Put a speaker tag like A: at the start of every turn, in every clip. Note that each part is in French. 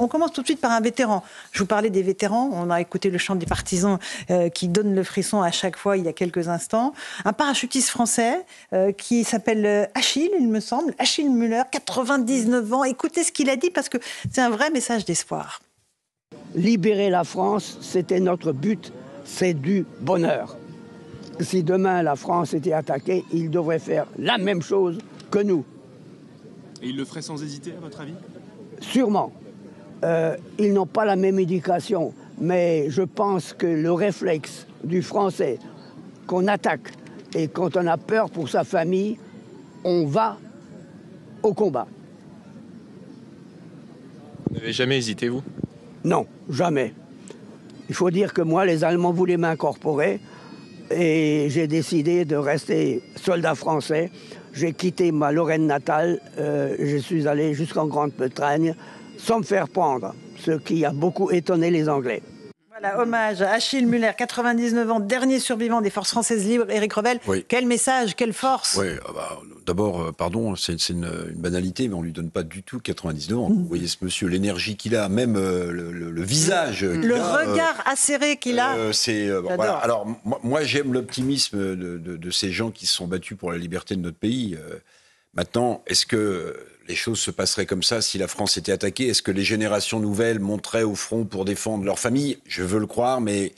A: On commence tout de suite par un vétéran. Je vous parlais des vétérans. On a écouté le chant des partisans euh, qui donne le frisson à chaque fois il y a quelques instants. Un parachutiste français euh, qui s'appelle euh, Achille, il me semble. Achille Muller, 99 ans. Écoutez ce qu'il a dit parce que c'est un vrai message d'espoir. Libérer la France, c'était notre but. C'est du
B: bonheur. Si demain la France était attaquée, il devrait faire la même chose que nous.
C: Et il le ferait sans hésiter, à votre avis
B: Sûrement. Euh, ils n'ont pas la même éducation, mais je pense que le réflexe du français qu'on attaque et quand on a peur pour sa famille, on va au combat.
D: Vous n'avez jamais hésité, vous
B: Non, jamais. Il faut dire que moi, les Allemands voulaient m'incorporer et j'ai décidé de rester soldat français. J'ai quitté ma Lorraine natale, euh, je suis allé jusqu'en Grande-Bretagne, sans me faire prendre, ce qui a beaucoup étonné les Anglais.
A: Voilà, hommage à Achille Muller, 99 ans, dernier survivant des forces françaises libres, Eric Revel. Quel message, quelle force Oui, ah bah,
D: d'abord, euh, pardon, c'est une, banalité, mais on ne lui donne pas du tout 99 ans. Mm. Vous voyez ce monsieur, l'énergie qu'il a, même euh, le, visage. Le euh, regard
A: acéré qu'il a.
D: c'est, voilà. Alors, moi, j'aime l'optimisme de, de, ces gens qui se sont battus pour la liberté de notre pays. maintenant, est-ce que les choses se passeraient comme ça si la France était attaquée Est-ce que les générations nouvelles monteraient au front pour défendre leur famille Je veux le croire, mais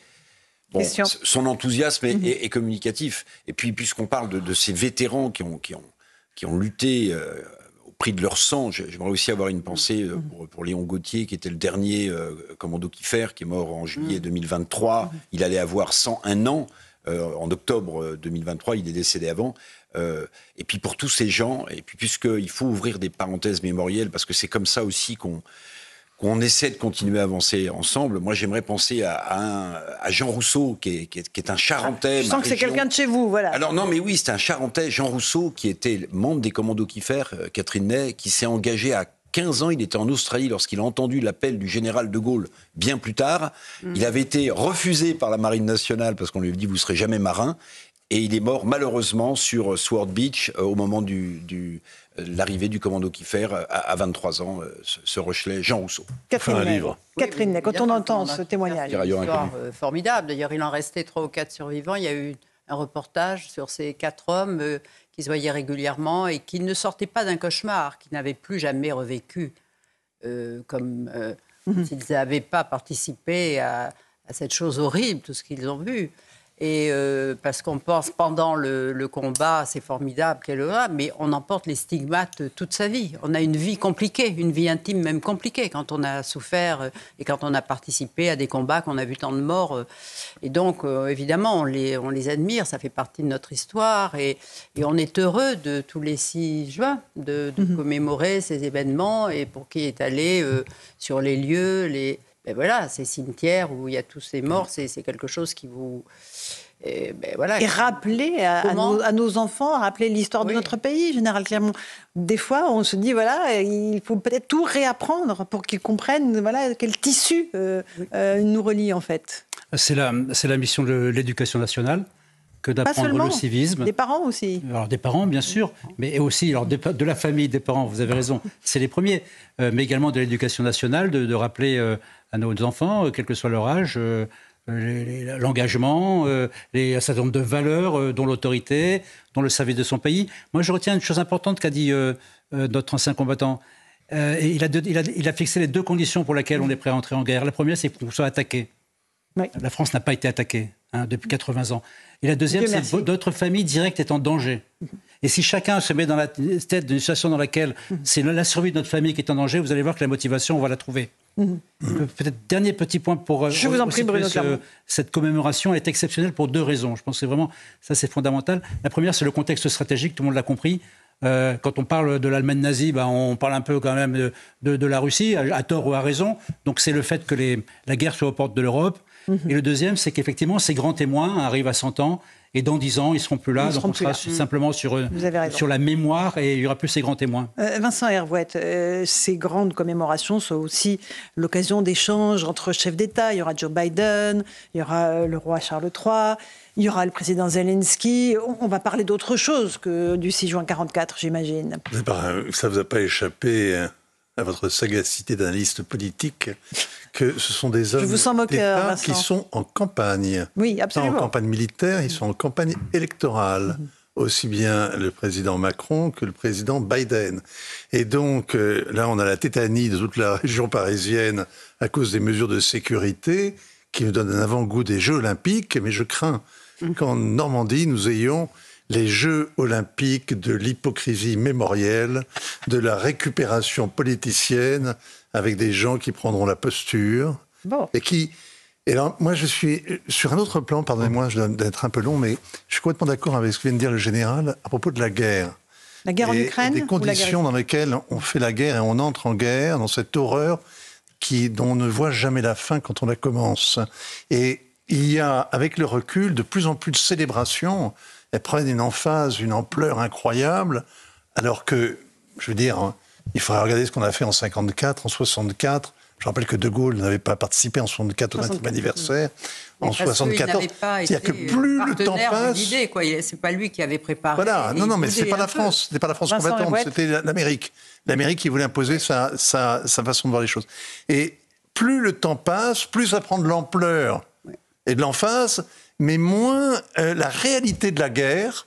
D: son enthousiasme mhm. est, communicatif. Et puis, puisqu'on parle de, ces vétérans qui ont, ont, qui ont lutté euh, au prix de leur sang, j'aimerais aussi avoir une pensée euh, mhm. pour, Léon Gauthier, qui était le dernier euh, commando qui qui est mort en juillet 2023. Mhm. Il allait avoir 101 ans. Euh, en octobre 2023, euh, il est décédé avant. Euh, et puis pour tous ces gens, et puis puisqu'il faut ouvrir des parenthèses mémorielles, parce que c'est comme ça aussi qu'on qu'on essaie de continuer à avancer ensemble. Moi, j'aimerais penser à, Jean Rousseau, qui est, un Charentais. Ah, je sens que c'est quelqu'un
A: de chez vous, voilà. Alors
D: non, mais oui, c'est un Charentais, Jean Rousseau, qui était membre des commandos Kiffer, Catherine Ney, qui s'est engagée à 15 ans, il était en Australie lorsqu'il a entendu l'appel du général de Gaulle bien plus tard. Mm. Il avait été refusé par la Marine nationale parce qu'on lui avait dit vous serez jamais marin. Et il est mort malheureusement sur Sword Beach euh, au moment de euh, l'arrivée du commando Kiffer euh, à, 23 ans, ce, Rochelet, Jean Rousseau.
C: Catherine, livre.
A: quand on entend
B: ce témoignage. Une histoire formidable. D'ailleurs, il en restait trois ou quatre survivants. Il y a eu un reportage sur ces quatre hommes euh, qu'ils voyaient régulièrement et qui ne sortaient pas d'un cauchemar, qui n'avaient plus jamais revécu euh, comme euh, mhm. s'ils n'avaient pas participé à, cette chose horrible, tout ce qu'ils ont vu. Et euh, parce qu'on pense pendant le, combat, c'est formidable qu'elle a, mais on emporte les stigmates toute sa vie. On a une vie compliquée, une vie intime même compliquée quand on a souffert euh, et quand on a participé à des combats qu'on a vu tant de morts. Euh, et donc, évidemment, on les, on les admire, ça fait partie de notre histoire et, et on est heureux de tous les 6 juin de, mhm. commémorer ces événements et pour qui est allé sur les lieux, les mais ben voilà, ces cimetières où il y a tous ces morts, c'est quelque chose qui vous... Eh ben Et,
A: rappeler à, nos, enfants, rappeler l'histoire de notre pays, Général Clermont. Des fois, on se dit, voilà, il faut peut-être tout réapprendre pour qu'ils comprennent voilà, quel tissu euh, euh, nous relie, en fait.
E: C'est la, la mission de l'éducation nationale que d'apprendre le civisme. Des
A: parents aussi.
E: Alors des parents, bien sûr, mais aussi alors, de la famille, des parents, vous avez raison, c'est les premiers, euh, mais également de l'éducation nationale, de, rappeler euh, à nos enfants, euh, quel que soit leur âge, l'engagement, les, un certain nombre de valeurs, dont l'autorité, dont le service de son pays. Moi, je retiens une chose importante qu'a dit notre ancien combattant. Il a, il, a, il, a fixé les deux conditions pour lesquelles on est prêt à entrer en guerre. La première, c'est qu'on soit attaqué. La France n'a pas été attaquée hein, depuis 80 ans. Et la deuxième, c'est notre famille directe est en danger. Et si chacun se met dans la tête d'une situation dans laquelle c'est la survie de notre famille qui est en danger, vous allez voir que la motivation, on va la trouver. Mm-hmm. Euh, peut-être dernier petit point pour. Euh, Je vous en prie, Bruno ce, Cette commémoration est exceptionnelle pour deux raisons. Je pense que vraiment ça, c'est fondamental. La première, c'est le contexte stratégique. Tout le monde l'a compris. Euh, quand on parle de l'Allemagne nazie, bah, on parle un peu quand même de, la Russie, à, tort ou à raison. Donc c'est le fait que les, la guerre soit aux portes de l'Europe, et le deuxième, c'est qu'effectivement, ces grands témoins arrivent à 100 ans et dans 10 ans, ils seront plus là. donc on sera mm. simplement sur, euh, sur la mémoire et il n'y aura plus ces grands témoins.
A: Euh, Vincent Hervouette, euh, ces grandes commémorations sont aussi l'occasion d'échanges entre chefs d'État. Il y aura Joe Biden, il y aura le roi Charles III, il y aura le président Zelensky. On, va parler d'autre chose que du 6 juin 44, j'imagine.
C: Ben, ça ne vous a pas échappé. Hein à votre sagacité d'analyste politique que ce sont des hommes qui sont en campagne. Oui, en campagne militaire, ils sont en campagne électorale. Mhm. Aussi bien le président Macron que le président Biden. Et donc, euh, là, on a la tétanie de toute la région parisienne à cause des mesures de sécurité qui nous donnent un avant-goût des Jeux Olympiques, mais je crains mhm. qu'en Normandie, nous ayons les Jeux olympiques de l'hypocrisie mémorielle, de la récupération politicienne avec des gens qui prendront la posture bon. et qui. Et alors, moi, je suis sur un autre plan, pardonnez-moi d'être un peu long, mais je suis complètement d'accord avec ce que vient de dire le général à propos de la guerre. La guerre en Ukraine Des conditions dans lesquelles on fait la guerre et on entre en guerre, dans cette horreur qui, dont on ne voit jamais la fin quand on la commence. Et il y a, avec le recul, de plus en plus de célébrations elles prennent une emphase, une ampleur incroyable, alors que, je veux dire, hein, il faudrait regarder ce qu'on a fait en 54, en 64. Je rappelle que De Gaulle n'avait pas participé en 64 au 20e anniversaire, en 74. C'est-à-dire que plus le temps passe,
B: c'est pas lui qui avait préparé. Voilà, non, non, mais c'est pas la France, n'est pas la France
C: combattante, c'était l'Amérique. L'Amérique qui voulait imposer sa, sa, façon de voir les choses. Et plus le temps passe, plus ça prend de l'ampleur et de l'emphase, mais moins euh, la réalité de la guerre,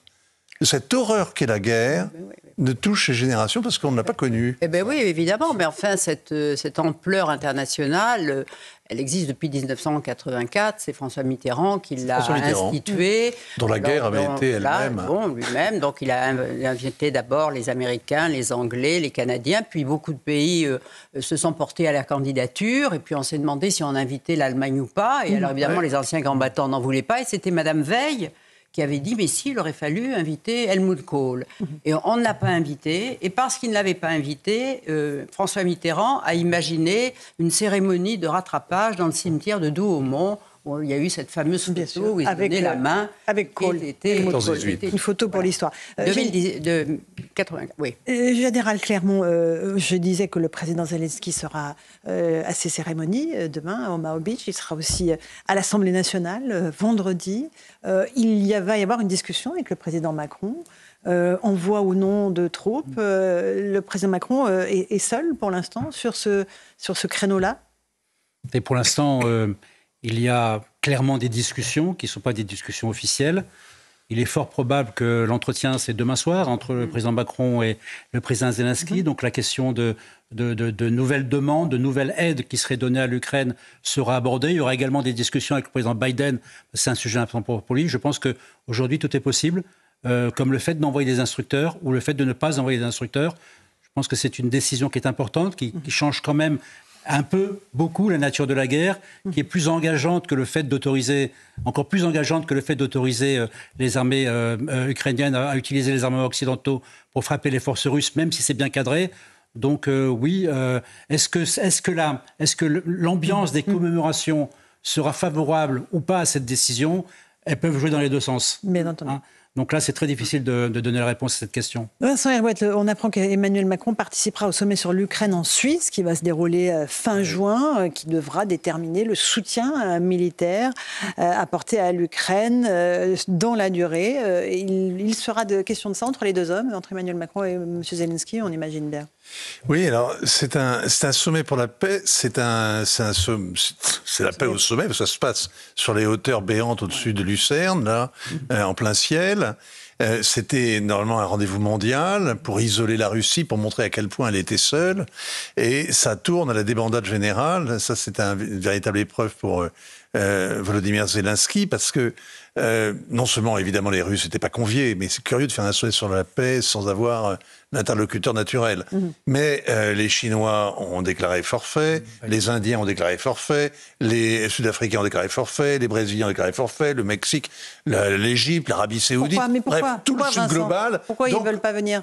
C: cette horreur qu'est la guerre, ben ne touche ces générations parce qu'on ne l'a pas connu. Eh
B: bien oui, évidemment, mais enfin, cette, euh, cette ampleur internationale, euh, elle existe depuis 1984, c'est François Mitterrand qui l'a instituée. Dont la guerre avait été elle-même. Bah, bon, lui-même, donc il a invité d'abord les Américains, les Anglais, les Canadiens, puis beaucoup de pays euh, se sont portés à la candidature, et puis on s'est demandé si on invitait l'Allemagne ou pas, et mmh. alors évidemment les anciens combattants n'en voulaient pas, et c'était Madame Veil qui avait dit, mais si, il aurait fallu inviter Helmut Kohl. Mhm. Et on ne l'a pas invité. Et parce qu'il ne l'avait pas invité, euh, François Mitterrand a imaginé une cérémonie de rattrapage dans le cimetière de Douaumont il y a eu cette fameuse photo où il avec la, euh, main. Avec Cole. Était, une
A: photo pour l'histoire. Euh, oui. Euh, Général Clermont, je disais que le président Zelensky sera à ses cérémonies demain au mao Beach. Il sera aussi à l'Assemblée nationale vendredi. il y va y avoir une discussion avec le président Macron. Euh, voit ou non de troupes. le président Macron est, seul pour l'instant sur ce, sur ce créneau-là
E: Et pour l'instant, il y a clairement des discussions qui ne sont pas des discussions officielles. Il est fort probable que l'entretien, c'est demain soir, entre le mhm. président Macron et le président Zelensky. Mhm. Donc la question de, de, nouvelles demandes, de nouvelles aides qui seraient données à l'Ukraine sera abordée. Il y aura également des discussions avec le président Biden. C'est un sujet important pour lui. Je pense qu'aujourd'hui, tout est possible, euh, comme le fait d'envoyer des instructeurs ou le fait de ne pas envoyer des instructeurs. Je pense que c'est une décision qui est importante, qui mhm. change quand même un peu, beaucoup la nature de la guerre, qui est plus engageante que le fait d'autoriser, encore plus engageante que le fait d'autoriser euh, les armées euh, euh, ukrainiennes à, utiliser les armements occidentaux pour frapper les forces russes, même si c'est bien cadré. Donc oui, est-ce que, est que, est que l'ambiance des commémorations sera favorable ou pas à cette décision Elles peuvent jouer dans les deux sens. Mais hein donc là, c'est très difficile de, donner la réponse à cette question.
A: Vincent Herouette, on apprend qu'Emmanuel Macron participera au sommet sur l'Ukraine en Suisse, qui va se dérouler euh, fin juin, euh, qui devra déterminer le soutien euh, militaire apporté à l'Ukraine dans la durée. Il, sera de question de ça entre les deux hommes, entre Emmanuel Macron et M. Zelensky, on imagine bien.
C: Oui, alors c'est un, un sommet pour la paix, c'est un, un c'est la paix au sommet, ça se passe sur les hauteurs béantes au-dessus de Lucerne, là, euh, en plein ciel. Euh, c'était normalement un rendez-vous mondial pour isoler la Russie, pour montrer à quel point elle était seule. Et ça tourne à la débandade générale. Ça, c'est un, une véritable épreuve pour euh, Volodymyr Zelensky, parce que euh, non seulement, évidemment, les Russes n'étaient pas conviés, mais c'est curieux de faire un souhait sur la paix sans avoir euh, d'interlocuteur naturel. Mhm. Mais euh, les Chinois ont déclaré forfait, les Indiens ont déclaré forfait, les Sud-Africains ont déclaré forfait, les Brésiliens ont déclaré forfait, le Mexique, l'Égypte, l'Arabie saoudite, bref, tout le sud global. Pourquoi ils ne veulent pas venir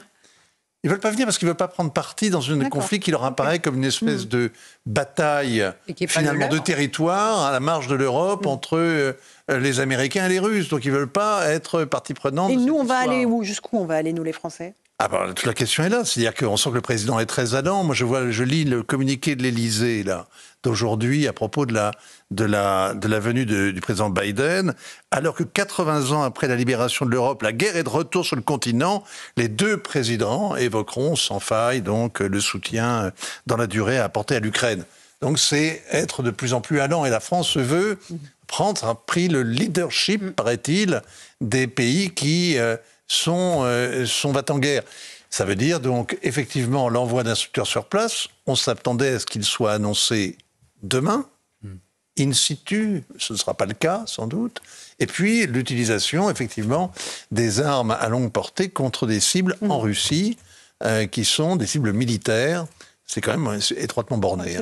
C: ils veulent pas venir parce qu'ils ne veulent pas prendre parti dans un conflit qui leur apparaît comme une espèce hmm. de bataille finalement de, territoire à la marge de l'Europe hmm. entre euh, les Américains et les Russes. Donc ils ne veulent pas être partie prenante. Et nous, on va aller
A: où Jusqu'où on va aller nous les Français
C: ah ben, toute la question est là, c'est-à-dire qu'on sent que le président est très allant, Moi, je vois, je lis le communiqué de l'Élysée là d'aujourd'hui à propos de la de la de la venue du président Biden, alors que 80 ans après la libération de l'Europe, la guerre est de retour sur le continent. Les deux présidents évoqueront sans faille donc le soutien dans la durée à apporter à l'Ukraine. Donc c'est être de plus en plus allant et la France veut prendre a pris le leadership, paraît-il, des pays qui euh, son, euh, va-t-en-guerre. Ça veut dire donc effectivement l'envoi d'instructeurs sur place. On s'attendait à ce qu'il soit annoncé demain, hmm. in situ, ce ne sera pas le cas sans doute. Et puis l'utilisation effectivement des armes à longue portée contre des cibles hmm. en Russie euh, qui sont des cibles militaires. C'est quand même euh, étroitement borné. Je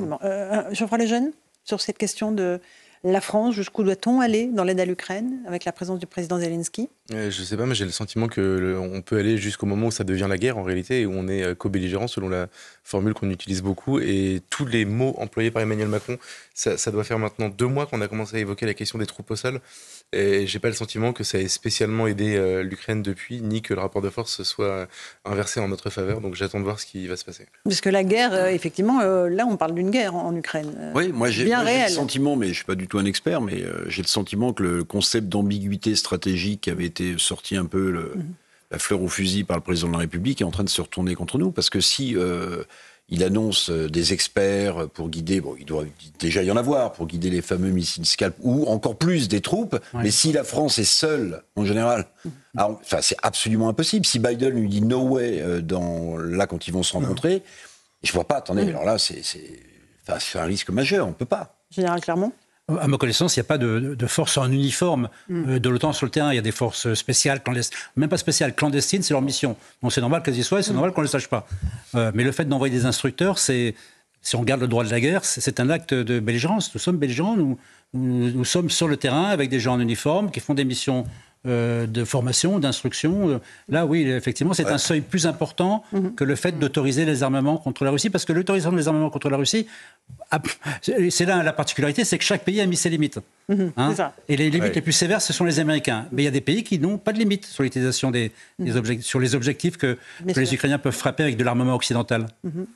A: vois les Geoffroy sur cette question de la France, jusqu'où doit-on aller dans l'aide à l'Ukraine avec la présence du président Zelensky
E: euh, Je ne sais pas, mais j'ai le sentiment qu'on peut aller jusqu'au moment où ça devient la guerre en réalité, et où on est euh, co-belligérant selon la formule qu'on utilise beaucoup. Et tous les mots employés par Emmanuel Macron ça, doit faire maintenant deux mois qu'on a commencé à évoquer la question des troupes au sol. Et j'ai pas le sentiment que ça ait spécialement aidé euh, l'Ukraine depuis, ni que le rapport de force soit inversé en notre faveur. Donc j'attends de voir ce qui va se passer.
A: Parce que la guerre, euh, effectivement, euh, là on parle d'une guerre en, Ukraine.
D: oui, moi j'ai le sentiment, mais je suis pas du tout un expert, mais j'ai le sentiment que le concept d'ambiguïté stratégique qui avait été sorti un peu mhm. la fleur au fusil par le président de la République est en train de se retourner contre nous. Parce que si il annonce euh, des experts pour guider, bon, il doit déjà y en avoir, pour guider les fameux missiles Scalp, ou encore plus des troupes. Mais si la France est seule, en général, mhm. ah, enfin, c'est absolument impossible. Si Biden lui dit no way, euh, dans, là, quand ils vont se rencontrer, je vois pas, attendez, alors là, c'est, c'est, un risque majeur,
E: on ne peut pas.
A: Général Clermont
E: à ma connaissance, il n'y a pas de, force en uniforme mm. euh, de l'OTAN sur le terrain. Il y a des forces spéciales, clandestines, même pas spéciales, clandestines, c'est leur mission. Donc c'est normal qu'elles y soient et c'est mm. normal qu'on ne le sache pas. Euh, mais le fait d'envoyer des instructeurs, c'est, si on regarde le droit de la guerre, c'est un acte de belligérance. Nous sommes belligérants, nous, sommes sur le terrain avec des gens en uniforme qui font des missions euh, de formation, d'instruction. Euh, là, oui, effectivement, c'est un seuil plus important mhm. que le fait d'autoriser les armements contre la Russie, parce que l'autorisation des armements contre la Russie, ah, c'est là la particularité, c'est que chaque pays a mis ses limites. Mhm, hein et les limites les plus sévères, ce sont les Américains. Mais il y a des pays qui n'ont pas de limites sur l'utilisation des, mhm. objectifs, sur les objectifs que, les Ukrainiens peuvent
C: frapper avec de l'armement occidental.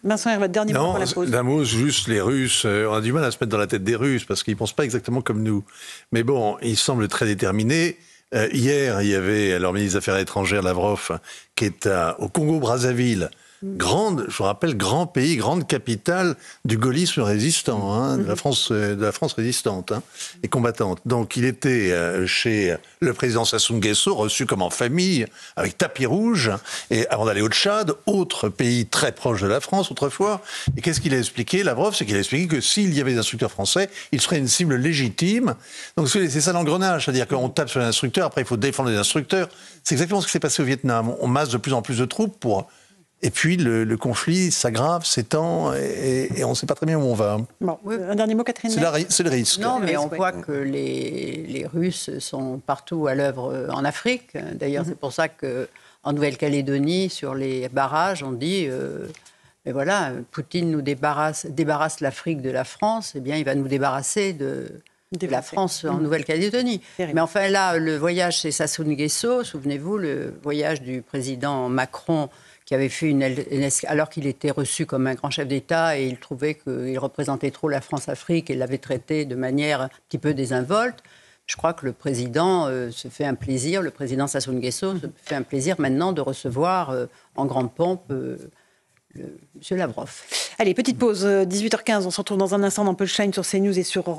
C: Vincent votre dernier mot pour la pause. D'un juste les Russes, euh, on a du mal à se mettre dans la tête des Russes parce qu'ils ne pensent pas exactement comme nous. Mais bon, ils semblent très déterminés. Euh, hier, il y avait alors, ministre des Affaires étrangères, Lavrov, qui est à, au Congo-Brazzaville grande, je vous rappelle, grand pays, grande capitale du gaullisme résistant, hein, de, la mhm. France, euh, de la France résistante hein, et combattante. Donc il était euh, chez le président Sassou Nguesso, reçu comme en famille, avec tapis rouge, et avant d'aller au Tchad, autre pays très proche de la France autrefois. Et qu'est-ce qu'il a expliqué, Lavrov C'est qu'il a expliqué que s'il y avait des instructeurs français, il serait une cible légitime. Donc c'est ça l'engrenage, c'est-à-dire qu'on tape sur les instructeurs, après il faut défendre les instructeurs. C'est exactement ce qui s'est passé au Vietnam. On masse de plus en plus de troupes pour et puis le, conflit s'aggrave, s'étend, et, on ne sait pas très bien où on va.
A: un
B: dernier mot, Catherine. C'est le risque. Non, mais on voit que les, Russes sont partout à l'œuvre euh, en Afrique. D'ailleurs, mhm. c'est pour ça qu'en Nouvelle-Calédonie, sur les barrages, on dit. Euh, mais voilà, Poutine nous débarrasse, débarrasse l'Afrique de la France, eh bien, il va nous débarrasser de, la France en mhm. Nouvelle-Calédonie. Mais enfin, là, le voyage c'est Sassou Nguesso, souvenez-vous, le voyage du président Macron qui avait fait une, alors qu'il était reçu comme un grand chef d'État et il trouvait qu'il représentait trop la France-Afrique et l'avait traité de manière un petit peu désinvolte. Je crois que le président euh, se fait un plaisir, le président Sassou Nguesso se fait un plaisir maintenant de recevoir euh, en grande pompe
A: euh, M. Lavrov. Allez, petite pause, 18h15, on se retrouve dans un instant dans Punchline sur CNews et sur